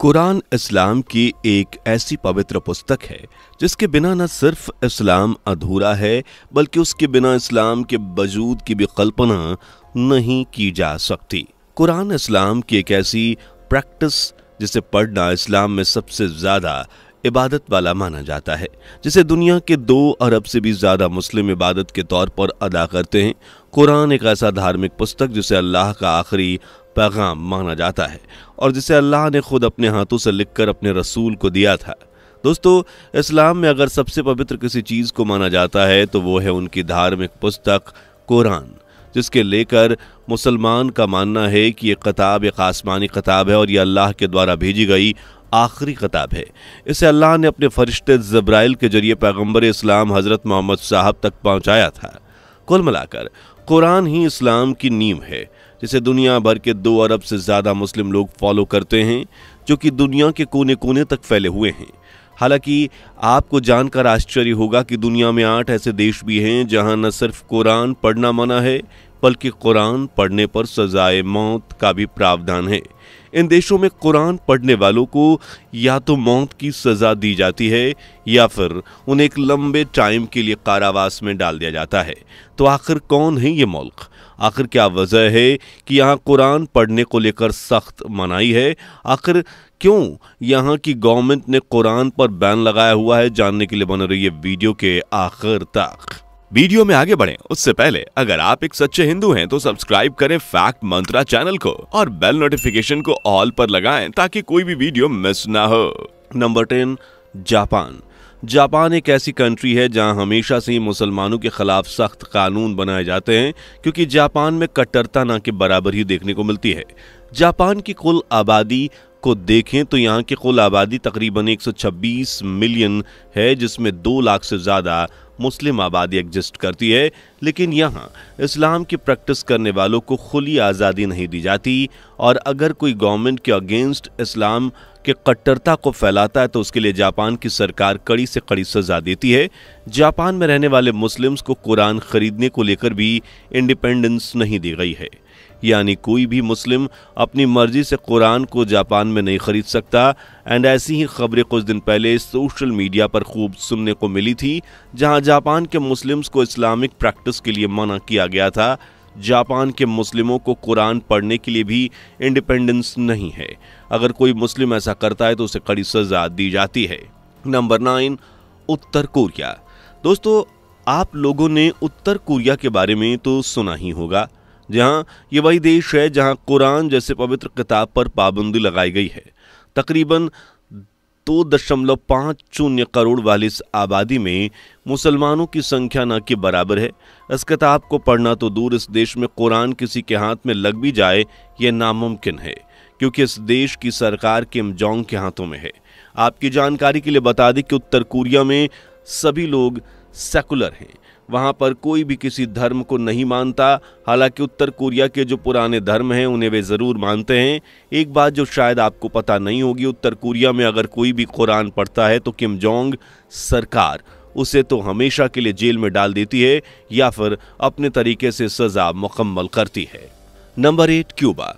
कुरान इस्लाम की एक ऐसी पवित्र पुस्तक है जिसके बिना न सिर्फ इस्लाम अधूरा है बल्कि उसके बिना इस्लाम के वजूद की भी कल्पना नहीं की जा सकती कुरान इस्लाम की एक ऐसी प्रैक्टिस जिसे पढ़ना इस्लाम में सबसे ज़्यादा इबादत वाला माना जाता है जिसे दुनिया के दो अरब से भी ज़्यादा मुस्लिम इबादत के तौर पर अदा करते हैं कुरान एक ऐसा धार्मिक पुस्तक जिसे अल्लाह का आखिरी पैगाम माना जाता है और जिसे अल्लाह ने खुद अपने हाथों से लिखकर अपने रसूल को दिया था दोस्तों इस्लाम में अगर सबसे पवित्र किसी चीज़ को माना जाता है तो वो है उनकी धार्मिक पुस्तक कुरान जिसके लेकर मुसलमान का मानना है कि ये किताब एक आसमानी किताब है और ये अल्लाह के द्वारा भेजी गई आखिरी किताब है इसे अल्लाह ने अपने फरिश्ते जब्राइल के जरिए पैगंबर इस्लाम हज़रत मोहम्मद साहब तक पहुँचाया था कुल मिलाकर कुरान ही इस्लाम की नींव है जिसे दुनिया भर के दो अरब से ज़्यादा मुस्लिम लोग फॉलो करते हैं जो कि दुनिया के कोने कोने तक फैले हुए हैं हालांकि आपको जानकर आश्चर्य होगा कि दुनिया में आठ ऐसे देश भी हैं जहां न सिर्फ कुरान पढ़ना मना है बल्कि कुरान पढ़ने पर सजाए मौत का भी प्रावधान है इन देशों में कुरान पढ़ने वालों को या तो मौत की सज़ा दी जाती है या फिर उन्हें एक लंबे टाइम के लिए कारावास में डाल दिया जाता है तो आखिर कौन है ये मुल्क आखिर क्या वजह है कि यहाँ कुरान पढ़ने को लेकर सख्त मनाई है आखिर क्यों यहाँ की गवर्नमेंट ने कुरान पर बैन लगाया हुआ है जानने के लिए बन रही है वीडियो के आखिर तक वीडियो में आगे बढ़े उससे पहले अगर आप एक सच्चे हिंदू हैं तो सब्सक्राइब करें फैक्ट मंत्रा चैनल को और बेल नोटिफिकेशन को ऑल पर लगाएं ताकि कोई भी वीडियो मिस ना हो नंबर टेन जापान जापान एक ऐसी कंट्री है जहां हमेशा से ही मुसलमानों के खिलाफ सख्त कानून बनाए जाते हैं क्योंकि जापान में कट्टरता ना के बराबर ही देखने को मिलती है जापान की कुल आबादी को देखें तो यहाँ की कुल आबादी तकरीबन 126 मिलियन है जिसमें दो लाख से ज़्यादा मुस्लिम आबादी एग्जिस्ट करती है लेकिन यहाँ इस्लाम की प्रैक्टिस करने वालों को खुली आज़ादी नहीं दी जाती और अगर कोई गवर्नमेंट के अगेंस्ट इस्लाम के कट्टरता को फैलाता है तो उसके लिए जापान की सरकार कड़ी से कड़ी सज़ा देती है जापान में रहने वाले मुस्लिम्स को कुरान खरीदने को लेकर भी इंडिपेंडेंस नहीं दी गई है यानी कोई भी मुस्लिम अपनी मर्जी से कुरान को जापान में नहीं खरीद सकता एंड ऐसी ही खबरें कुछ दिन पहले सोशल मीडिया पर खूब सुनने को मिली थी जहां जापान के मुस्लिम्स को इस्लामिक प्रैक्टिस के लिए मना किया गया था जापान के मुस्लिमों को कुरान पढ़ने के लिए भी इंडिपेंडेंस नहीं है अगर कोई मुस्लिम ऐसा करता है तो उसे कड़ी सजा दी जाती है नंबर नाइन उत्तर कोरिया दोस्तों आप लोगों ने उत्तर कोरिया के बारे में तो सुना ही होगा जहां ये वही देश है जहां कुरान जैसे पवित्र किताब पर पाबंदी लगाई गई है तकरीबन दो दशमलव पाँच शून्य करोड़ वाली इस आबादी में मुसलमानों की संख्या न के बराबर है इस किताब को पढ़ना तो दूर इस देश में कुरान किसी के हाथ में लग भी जाए यह नामुमकिन है क्योंकि इस देश की सरकार किम जोंग के हाथों में है आपकी जानकारी के लिए बता दें कि उत्तर कोरिया में सभी लोग सेकुलर हैं वहां पर कोई भी किसी धर्म को नहीं मानता हालांकि उत्तर कोरिया के जो पुराने धर्म हैं उन्हें वे ज़रूर मानते हैं एक बात जो शायद आपको पता नहीं होगी उत्तर कोरिया में अगर कोई भी कुरान पढ़ता है तो किम जोंग सरकार उसे तो हमेशा के लिए जेल में डाल देती है या फिर अपने तरीके से सज़ा मुकम्मल करती है नंबर एट क्यूबा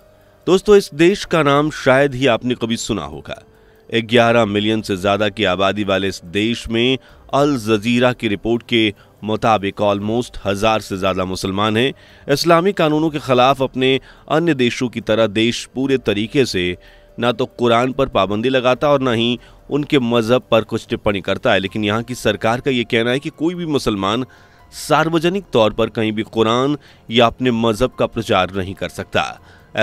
दोस्तों इस देश का नाम शायद ही आपने कभी सुना होगा 11 मिलियन से ज़्यादा की आबादी वाले इस देश में अल जजीरा की रिपोर्ट के मुताबिक ऑलमोस्ट हज़ार से ज़्यादा मुसलमान हैं इस्लामी कानूनों के ख़िलाफ़ अपने अन्य देशों की तरह देश पूरे तरीके से ना तो कुरान पर पाबंदी लगाता और ना ही उनके मज़हब पर कुछ टिप्पणी करता है लेकिन यहाँ की सरकार का ये कहना है कि कोई भी मुसलमान सार्वजनिक तौर पर कहीं भी कुरान या अपने मज़हब का प्रचार नहीं कर सकता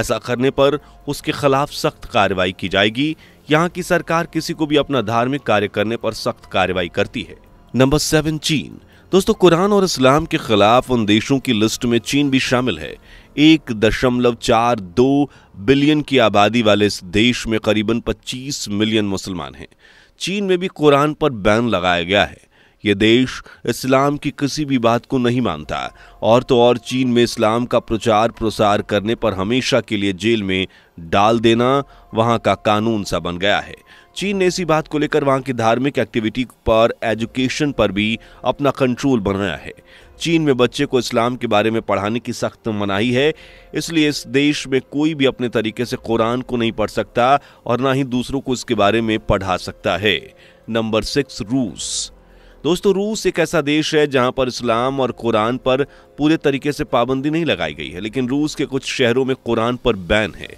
ऐसा करने पर उसके खिलाफ सख्त कार्रवाई की जाएगी यहाँ की सरकार किसी को भी अपना धार्मिक कार्य करने पर सख्त कार्रवाई करती है नंबर सेवन चीन दोस्तों कुरान और इस्लाम के खिलाफ उन देशों की लिस्ट में चीन भी शामिल है एक दशमलव चार दो बिलियन की आबादी वाले इस देश में करीबन 25 मिलियन मुसलमान हैं चीन में भी कुरान पर बैन लगाया गया है ये देश इस्लाम की किसी भी बात को नहीं मानता और तो और चीन में इस्लाम का प्रचार प्रसार करने पर हमेशा के लिए जेल में डाल देना वहां का कानून सा बन गया है चीन ने इसी बात को लेकर वहां की धार्मिक एक्टिविटी पर एजुकेशन पर भी अपना कंट्रोल बनाया है चीन में बच्चे को इस्लाम के बारे में पढ़ाने की सख्त मनाही है इसलिए इस देश में कोई भी अपने तरीके से कुरान को नहीं पढ़ सकता और ना ही दूसरों को इसके बारे में पढ़ा सकता है नंबर सिक्स रूस दोस्तों रूस एक ऐसा देश है जहां पर इस्लाम और कुरान पर पूरे तरीके से पाबंदी नहीं लगाई गई है लेकिन रूस के कुछ शहरों में कुरान पर बैन है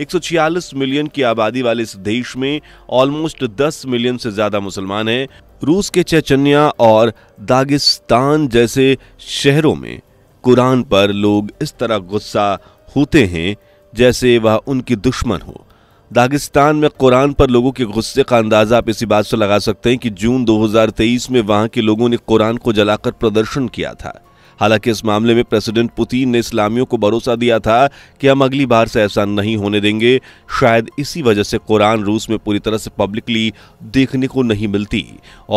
एक मिलियन की आबादी वाले इस देश में ऑलमोस्ट 10 मिलियन से ज़्यादा मुसलमान हैं रूस के चेचनिया और दागिस्तान जैसे शहरों में कुरान पर लोग इस तरह गुस्सा होते हैं जैसे वह उनकी दुश्मन हो दागिस्तान में कुरान पर लोगों के गुस्से का अंदाज़ा आप इसी बात से लगा सकते हैं कि जून 2023 में वहां के लोगों ने कुरान को जलाकर प्रदर्शन किया था हालांकि इस मामले में प्रेसिडेंट पुतिन ने इस्लामियों को भरोसा दिया था कि हम अगली बार से ऐसा नहीं होने देंगे शायद इसी वजह से कुरान रूस में पूरी तरह से पब्लिकली देखने को नहीं मिलती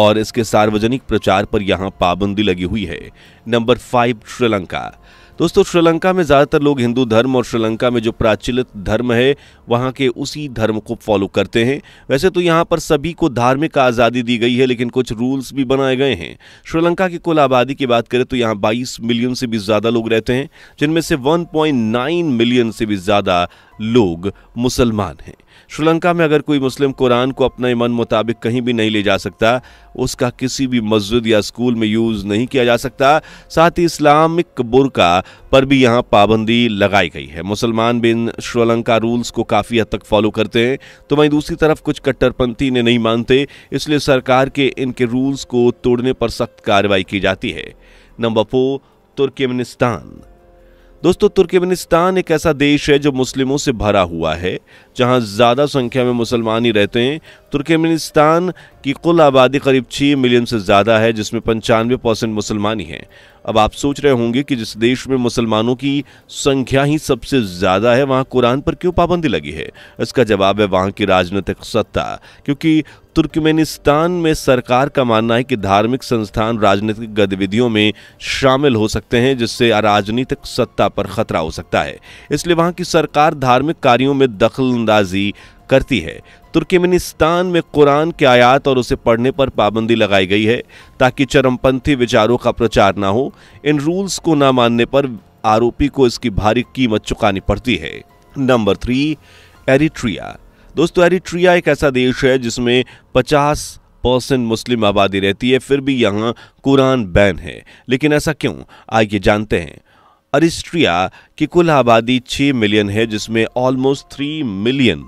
और इसके सार्वजनिक प्रचार पर यहाँ पाबंदी लगी हुई है नंबर फाइव श्रीलंका दोस्तों श्रीलंका में ज़्यादातर लोग हिंदू धर्म और श्रीलंका में जो प्राचलित धर्म है वहाँ के उसी धर्म को फॉलो करते हैं वैसे तो यहाँ पर सभी को धार्मिक आज़ादी दी गई है लेकिन कुछ रूल्स भी बनाए गए हैं श्रीलंका की कुल आबादी की बात करें तो यहाँ 22 मिलियन से भी ज़्यादा लोग रहते हैं जिनमें से वन मिलियन से भी ज़्यादा लोग मुसलमान हैं श्रीलंका में अगर कोई मुस्लिम कुरान को अपने मन मुताबिक कहीं भी नहीं ले जा सकता उसका किसी भी मस्जिद या स्कूल में यूज़ नहीं किया जा सकता साथ ही इस्लामिक बुरका पर भी यहाँ पाबंदी लगाई गई है मुसलमान बिन श्रीलंका रूल्स को काफ़ी हद तक फॉलो करते हैं तो वहीं दूसरी तरफ कुछ कट्टरपंथी ने नहीं मानते इसलिए सरकार के इनके रूल्स को तोड़ने पर सख्त कार्रवाई की जाती है नंबर फोर तुर्कमेनिस्तान दोस्तों तुर्कमेनिस्तान एक ऐसा देश है जो मुस्लिमों से भरा हुआ है जहां ज़्यादा संख्या में मुसलमान ही रहते हैं तुर्कमेनिस्तान की कुल आबादी करीब छः मिलियन से ज़्यादा है जिसमें पंचानवे परसेंट मुसलमान ही हैं अब आप सोच रहे होंगे कि जिस देश में मुसलमानों की संख्या ही सबसे ज़्यादा है वहां कुरान पर क्यों पाबंदी लगी है इसका जवाब है वहां की राजनीतिक सत्ता क्योंकि तुर्कमेनिस्तान में सरकार का मानना है कि धार्मिक संस्थान राजनीतिक गतिविधियों में शामिल हो सकते हैं जिससे अराजनीतिक सत्ता पर खतरा हो सकता है इसलिए वहां की सरकार धार्मिक कार्यों में दखल अंदाजी करती है तुर्कमेनिस्तान में कुरान के आयात और उसे पढ़ने पर पाबंदी लगाई गई है ताकि चरमपंथी विचारों का प्रचार ना हो इन रूल्स को ना मानने पर आरोपी को इसकी भारी कीमत चुकानी पड़ती है नंबर थ्री एरिट्रिया दोस्तों एरिट्रिया एक ऐसा देश है जिसमें 50 परसेंट मुस्लिम आबादी रहती है फिर भी यहाँ कुरान बैन है लेकिन ऐसा क्यों आइए जानते हैं अरिस्ट्रिया की कुल आबादी 6 मिलियन है जिसमें ऑलमोस्ट 3 मिलियन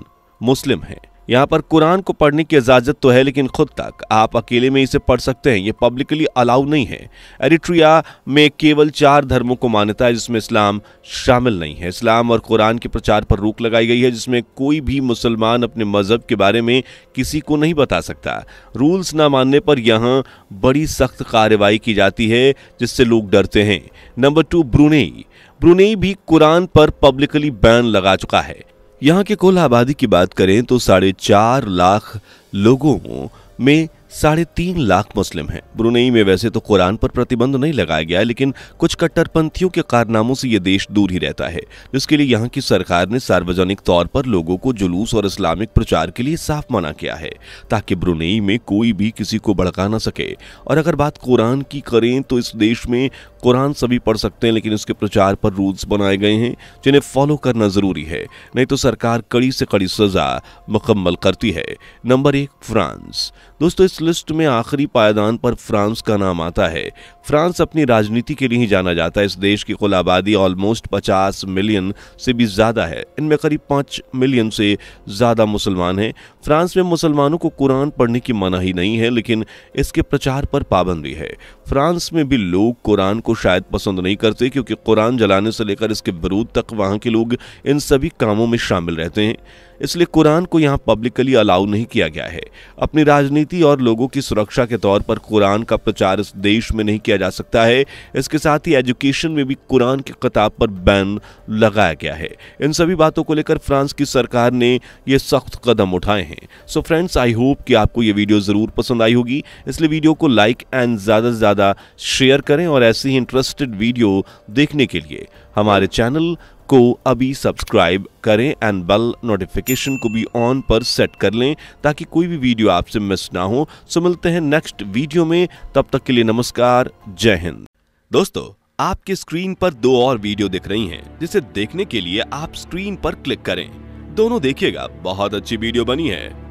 मुस्लिम हैं यहाँ पर कुरान को पढ़ने की इजाज़त तो है लेकिन खुद तक आप अकेले में इसे पढ़ सकते हैं ये पब्लिकली अलाउ नहीं है एरिट्रिया में केवल चार धर्मों को मान्यता है जिसमें इस्लाम शामिल नहीं है इस्लाम और कुरान के प्रचार पर रोक लगाई गई है जिसमें कोई भी मुसलमान अपने मज़हब के बारे में किसी को नहीं बता सकता रूल्स ना मानने पर यहाँ बड़ी सख्त कार्रवाई की जाती है जिससे लोग डरते हैं नंबर टू ब्रुनेई ब्रुनेई भी कुरान पर पब्लिकली बैन लगा चुका है यहाँ के कुल आबादी की बात करें तो साढ़े चार लाख लोगों में साढ़े तीन लाख मुस्लिम हैं ब्रुनेई में वैसे तो कुरान पर प्रतिबंध नहीं लगाया गया लेकिन कुछ कट्टरपंथियों के कारनामों से ये देश दूर ही रहता है जिसके लिए यहाँ की सरकार ने सार्वजनिक तौर पर लोगों को जुलूस और इस्लामिक प्रचार के लिए साफ मना किया है ताकि ब्रुनेई में कोई भी किसी को भड़का ना सके और अगर बात कुरान की करें तो इस देश में कुरान सभी पढ़ सकते हैं लेकिन उसके प्रचार पर रूल्स बनाए गए हैं जिन्हें फॉलो करना ज़रूरी है नहीं तो सरकार कड़ी से कड़ी सज़ा मुकम्मल करती है नंबर एक फ्रांस दोस्तों इस लिस्ट में आखिरी पायदान पर फ्रांस का नाम आता है फ्रांस अपनी राजनीति के लिए ही जाना जाता है इस देश की कुल आबादी ऑलमोस्ट 50 मिलियन से भी ज़्यादा है इनमें करीब 5 मिलियन से ज़्यादा मुसलमान हैं फ्रांस में मुसलमानों को कुरान पढ़ने की ही नहीं है लेकिन इसके प्रचार पर पाबंदी है फ्रांस में भी लोग कुरान को शायद पसंद नहीं करते क्योंकि कुरान जलाने से लेकर इसके विरोध तक वहाँ के लोग इन सभी कामों में शामिल रहते हैं इसलिए कुरान को यहाँ पब्लिकली अलाउ नहीं किया गया है अपनी राजनीति और लोगों की सुरक्षा के तौर पर कुरान का प्रचार इस देश में नहीं किया जा सकता है इसके साथ ही एजुकेशन में भी कुरान की किताब पर बैन लगाया गया है इन सभी बातों को लेकर फ्रांस की सरकार ने ये सख्त कदम उठाए हैं सो फ्रेंड्स आई होप कि आपको ये वीडियो ज़रूर पसंद आई होगी इसलिए वीडियो को लाइक एंड ज़्यादा से ज़्यादा शेयर करें और ऐसी ही इंटरेस्टेड वीडियो देखने के लिए हमारे चैनल को अभी सब्सक्राइब करें एंड बेल नोटिफिकेशन को भी ऑन पर सेट कर लें ताकि कोई भी वीडियो आपसे मिस ना हो सो मिलते हैं नेक्स्ट वीडियो में तब तक के लिए नमस्कार जय हिंद दोस्तों आपके स्क्रीन पर दो और वीडियो दिख रही हैं जिसे देखने के लिए आप स्क्रीन पर क्लिक करें दोनों देखिएगा बहुत अच्छी वीडियो बनी है